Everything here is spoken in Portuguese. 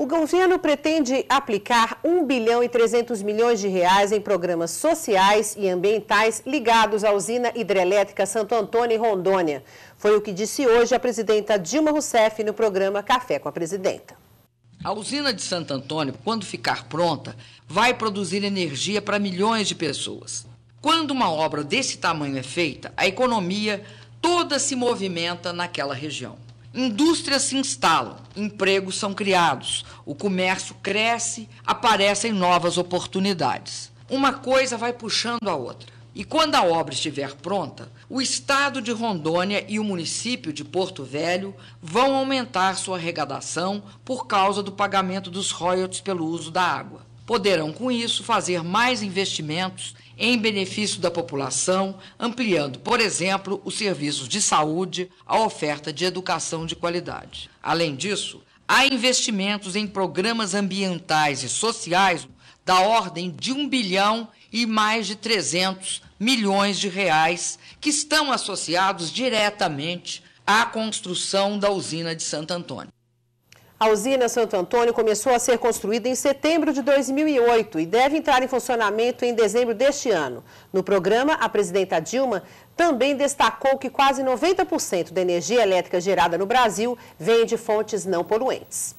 O governo pretende aplicar 1 bilhão e 300 milhões de reais em programas sociais e ambientais ligados à usina hidrelétrica Santo Antônio em Rondônia. Foi o que disse hoje a presidenta Dilma Rousseff no programa Café com a Presidenta. A usina de Santo Antônio, quando ficar pronta, vai produzir energia para milhões de pessoas. Quando uma obra desse tamanho é feita, a economia toda se movimenta naquela região. Indústrias se instalam, empregos são criados, o comércio cresce, aparecem novas oportunidades. Uma coisa vai puxando a outra. E quando a obra estiver pronta, o estado de Rondônia e o município de Porto Velho vão aumentar sua arrecadação por causa do pagamento dos royalties pelo uso da água poderão, com isso, fazer mais investimentos em benefício da população, ampliando, por exemplo, os serviços de saúde, a oferta de educação de qualidade. Além disso, há investimentos em programas ambientais e sociais da ordem de 1 bilhão e mais de 300 milhões de reais, que estão associados diretamente à construção da usina de Santo Antônio. A usina Santo Antônio começou a ser construída em setembro de 2008 e deve entrar em funcionamento em dezembro deste ano. No programa, a presidenta Dilma também destacou que quase 90% da energia elétrica gerada no Brasil vem de fontes não poluentes.